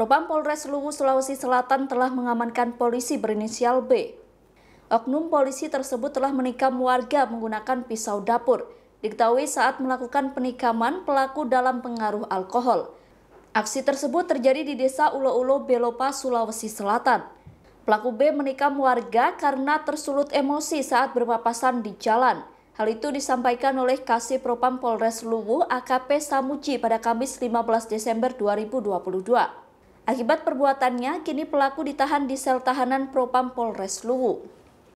Propam Polres Luwu, Sulawesi Selatan telah mengamankan polisi berinisial B. Oknum polisi tersebut telah menikam warga menggunakan pisau dapur. Diketahui saat melakukan penikaman pelaku dalam pengaruh alkohol. Aksi tersebut terjadi di desa Ulo-Ulo, Belopa, Sulawesi Selatan. Pelaku B menikam warga karena tersulut emosi saat berpapasan di jalan. Hal itu disampaikan oleh Kasih Propam Polres Luwu AKP Samuji pada Kamis 15 Desember 2022. Akibat perbuatannya, kini pelaku ditahan di sel tahanan Propam Polres Luwu.